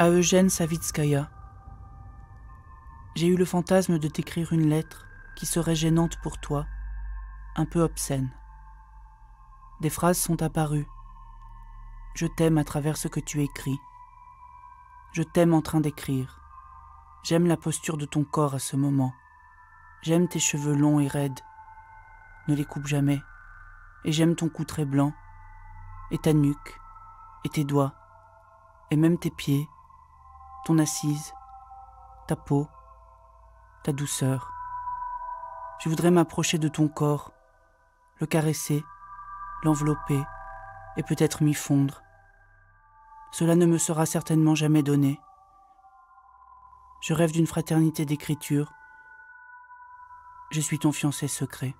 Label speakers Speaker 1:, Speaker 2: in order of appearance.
Speaker 1: à Eugène Savitskaya. J'ai eu le fantasme de t'écrire une lettre qui serait gênante pour toi, un peu obscène. Des phrases sont apparues. Je t'aime à travers ce que tu écris. Je t'aime en train d'écrire. J'aime la posture de ton corps à ce moment. J'aime tes cheveux longs et raides. Ne les coupe jamais. Et j'aime ton cou très blanc, et ta nuque, et tes doigts, et même tes pieds, ton assise, ta peau, ta douceur. Je voudrais m'approcher de ton corps, le caresser, l'envelopper et peut-être m'y fondre. Cela ne me sera certainement jamais donné. Je rêve d'une fraternité d'écriture. Je suis ton fiancé secret.